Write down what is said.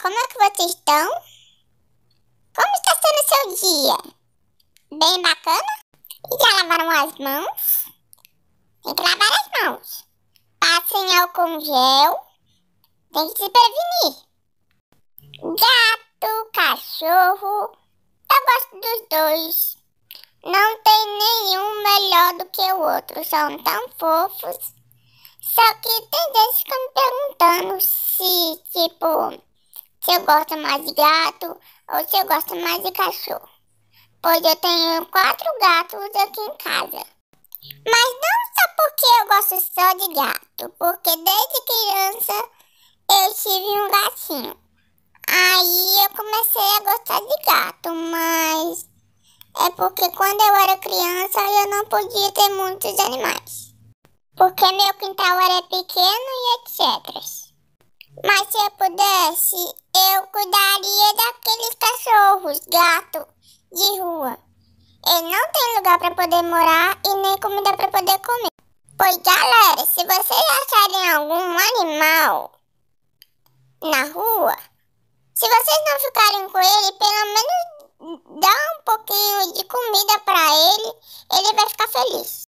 como é que vocês estão? Como está sendo o seu dia? Bem bacana? Já lavaram as mãos? Tem que lavar as mãos. Passem álcool gel. Tem que se prevenir. Gato, cachorro. Eu gosto dos dois. Não tem nenhum melhor do que o outro. São tão fofos. Só que tem vezes que eu me perguntando se, tipo, você gosta mais de gato ou você gosta mais de cachorro? Pois eu tenho quatro gatos aqui em casa. Mas não só porque eu gosto só de gato, porque desde criança eu tive um gatinho. Aí eu comecei a gostar de gato, mas é porque quando eu era criança eu não podia ter muitos animais. Porque meu quintal era pequeno e etc. Mas se eu pudesse, eu cuidaria daqueles cachorros, gato de rua. Ele não tem lugar para poder morar e nem comida para poder comer. Pois galera, se vocês acharem algum animal na rua, se vocês não ficarem com ele, pelo menos dá um pouquinho de comida para ele, ele vai ficar feliz.